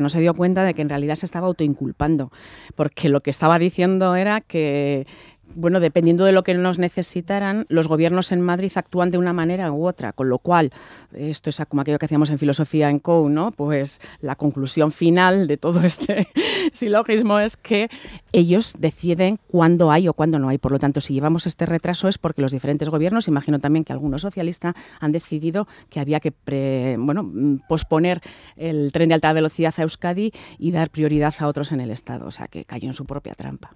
No se dio cuenta de que en realidad se estaba autoinculpando, porque lo que estaba diciendo era que bueno, dependiendo de lo que nos necesitaran, los gobiernos en Madrid actúan de una manera u otra, con lo cual, esto es como aquello que hacíamos en filosofía en COU, ¿no? Pues la conclusión final de todo este silogismo es que ellos deciden cuándo hay o cuándo no hay. Por lo tanto, si llevamos este retraso es porque los diferentes gobiernos, imagino también que algunos socialistas, han decidido que había que bueno, posponer el tren de alta velocidad a Euskadi y dar prioridad a otros en el Estado. O sea, que cayó en su propia trampa.